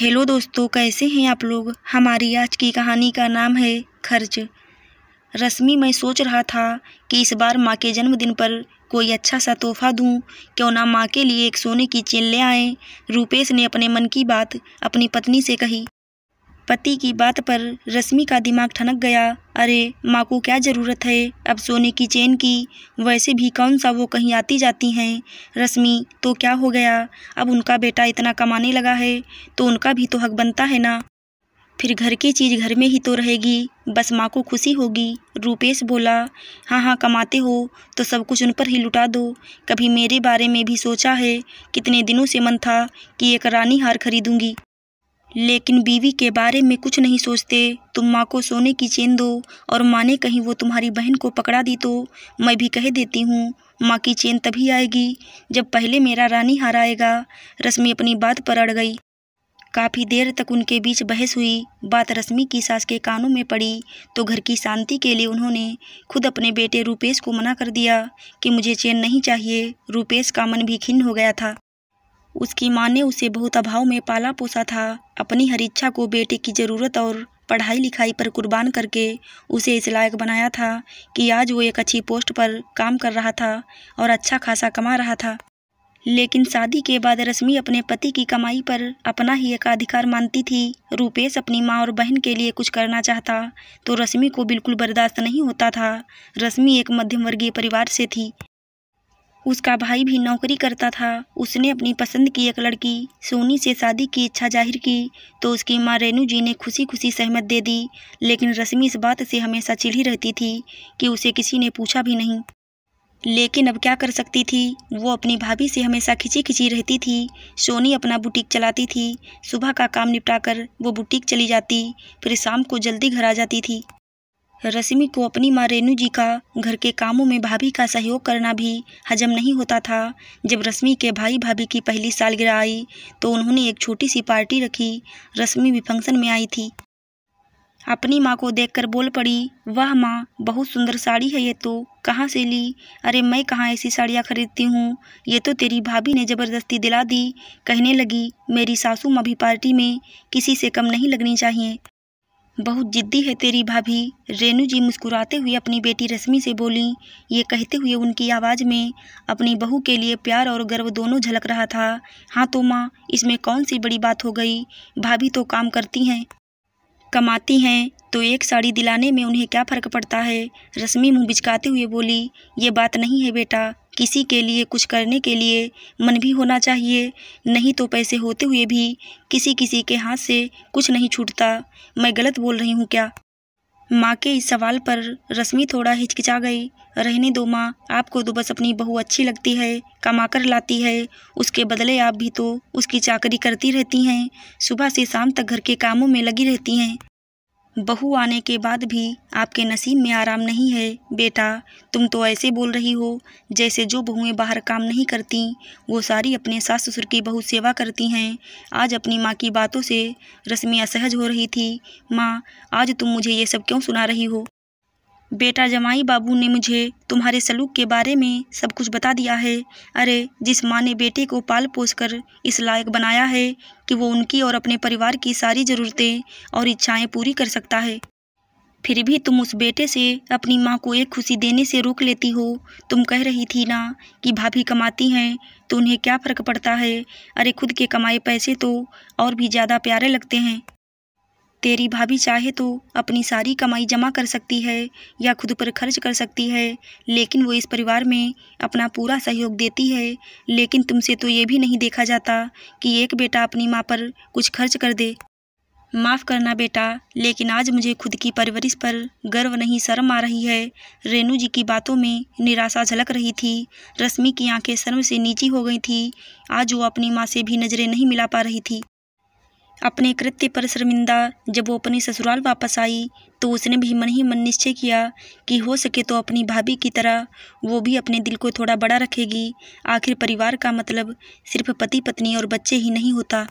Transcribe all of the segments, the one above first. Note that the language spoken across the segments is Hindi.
हेलो दोस्तों कैसे हैं आप लोग हमारी आज की कहानी का नाम है खर्च रश्मि मैं सोच रहा था कि इस बार माँ के जन्मदिन पर कोई अच्छा सा तोहफा दूं क्यों ना माँ के लिए एक सोने की चेन ले आएँ रूपेश ने अपने मन की बात अपनी पत्नी से कही पति की बात पर रश्मि का दिमाग ठनक गया अरे माँ को क्या ज़रूरत है अब सोने की चेन की वैसे भी कौन सा वो कहीं आती जाती हैं रश्मि तो क्या हो गया अब उनका बेटा इतना कमाने लगा है तो उनका भी तो हक बनता है ना फिर घर की चीज़ घर में ही तो रहेगी बस माँ को खुशी होगी रूपेश बोला हाँ हाँ कमाते हो तो सब कुछ उन पर ही लुटा दो कभी मेरे बारे में भी सोचा है कितने दिनों से मन था कि एक रानी हार खरीदूंगी लेकिन बीवी के बारे में कुछ नहीं सोचते तुम माँ को सोने की चेन दो और माँ ने कहीं वो तुम्हारी बहन को पकड़ा दी तो मैं भी कह देती हूँ माँ की चेन तभी आएगी जब पहले मेरा रानी हार आएगा रश्मि अपनी बात पर अड़ गई काफ़ी देर तक उनके बीच बहस हुई बात रश्मि की सास के कानों में पड़ी तो घर की शांति के लिए उन्होंने खुद अपने बेटे रूपेश को मना कर दिया कि मुझे चैन नहीं चाहिए रूपेश का मन भी खिन्न हो गया था उसकी माँ ने उसे बहुत अभाव में पाला पोसा था अपनी हर इच्छा को बेटे की ज़रूरत और पढ़ाई लिखाई पर कुर्बान करके उसे इस लायक बनाया था कि आज वो एक अच्छी पोस्ट पर काम कर रहा था और अच्छा खासा कमा रहा था लेकिन शादी के बाद रश्मि अपने पति की कमाई पर अपना ही एकाधिकार मानती थी रूपेश अपनी माँ और बहन के लिए कुछ करना चाहता तो रश्मि को बिल्कुल बर्दाश्त नहीं होता था रश्मि एक मध्यम वर्गीय परिवार से थी उसका भाई भी नौकरी करता था उसने अपनी पसंद की एक लड़की सोनी से शादी की इच्छा जाहिर की तो उसकी माँ रेनू जी ने खुशी खुशी सहमत दे दी लेकिन रश्मि इस बात से हमेशा चिढ़ी रहती थी कि उसे किसी ने पूछा भी नहीं लेकिन अब क्या कर सकती थी वो अपनी भाभी से हमेशा खिंची खिंची रहती थी सोनी अपना बुटीक चलाती थी सुबह का काम निपटाकर वो बुटीक चली जाती फिर शाम को जल्दी घर आ जाती थी रश्मि को अपनी माँ रेनू जी का घर के कामों में भाभी का सहयोग करना भी हजम नहीं होता था जब रश्मि के भाई भाभी की पहली सालगिरह आई तो उन्होंने एक छोटी सी पार्टी रखी रश्मि भी फंक्शन में आई थी अपनी माँ को देखकर बोल पड़ी वाह माँ बहुत सुंदर साड़ी है ये तो कहाँ से ली अरे मैं कहाँ ऐसी साड़ियाँ खरीदती हूँ ये तो तेरी भाभी ने ज़बरदस्ती दिला दी कहने लगी मेरी सासू माँ भी पार्टी में किसी से कम नहीं लगनी चाहिए बहुत ज़िद्दी है तेरी भाभी रेनू जी मुस्कुराते हुए अपनी बेटी रश्मि से बोली ये कहते हुए उनकी आवाज़ में अपनी बहू के लिए प्यार और गर्व दोनों झलक रहा था हाँ तो माँ इसमें कौन सी बड़ी बात हो गई भाभी तो काम करती हैं कमाती हैं तो एक साड़ी दिलाने में उन्हें क्या फ़र्क पड़ता है रश्मि मुँह बिचकाते हुए बोली ये बात नहीं है बेटा किसी के लिए कुछ करने के लिए मन भी होना चाहिए नहीं तो पैसे होते हुए भी किसी किसी के हाथ से कुछ नहीं छूटता मैं गलत बोल रही हूँ क्या माँ के इस सवाल पर रश्मि थोड़ा हिचकिचा गई रहने दो माँ आपको तो बस अपनी बहू अच्छी लगती है कमा कर लाती है उसके बदले आप भी तो उसकी चाकरी करती रहती हैं सुबह से शाम तक घर के कामों में लगी रहती हैं बहू आने के बाद भी आपके नसीब में आराम नहीं है बेटा तुम तो ऐसे बोल रही हो जैसे जो बहुएं बाहर काम नहीं करती वो सारी अपने सास ससुर की बहुत सेवा करती हैं आज अपनी माँ की बातों से रश्मि असहज हो रही थी माँ आज तुम मुझे ये सब क्यों सुना रही हो बेटा जमाई बाबू ने मुझे तुम्हारे सलूक के बारे में सब कुछ बता दिया है अरे जिस माँ ने बेटे को पाल पोस कर इस लायक बनाया है कि वो उनकी और अपने परिवार की सारी ज़रूरतें और इच्छाएं पूरी कर सकता है फिर भी तुम उस बेटे से अपनी माँ को एक खुशी देने से रोक लेती हो तुम कह रही थी ना कि भाभी कमाती हैं तो उन्हें क्या फ़र्क पड़ता है अरे खुद के कमाए पैसे तो और भी ज़्यादा प्यारे लगते हैं तेरी भाभी चाहे तो अपनी सारी कमाई जमा कर सकती है या खुद पर खर्च कर सकती है लेकिन वो इस परिवार में अपना पूरा सहयोग देती है लेकिन तुमसे तो ये भी नहीं देखा जाता कि एक बेटा अपनी माँ पर कुछ खर्च कर दे माफ़ करना बेटा लेकिन आज मुझे खुद की परवरिश पर गर्व नहीं शर्म आ रही है रेनू जी की बातों में निराशा झलक रही थी रश्मि की आंखें शर्म से नीची हो गई थी आज वो अपनी माँ से भी नज़रें नहीं मिला पा रही थी अपने कृत्य पर शर्मिंदा जब वो अपनी ससुराल वापस आई तो उसने भी मन ही मन निश्चय किया कि हो सके तो अपनी भाभी की तरह वो भी अपने दिल को थोड़ा बड़ा रखेगी आखिर परिवार का मतलब सिर्फ पति पत्नी और बच्चे ही नहीं होता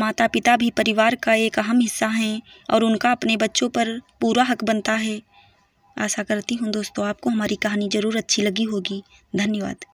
माता पिता भी परिवार का एक अहम हिस्सा हैं और उनका अपने बच्चों पर पूरा हक बनता है आशा करती हूँ दोस्तों आपको हमारी कहानी ज़रूर अच्छी लगी होगी धन्यवाद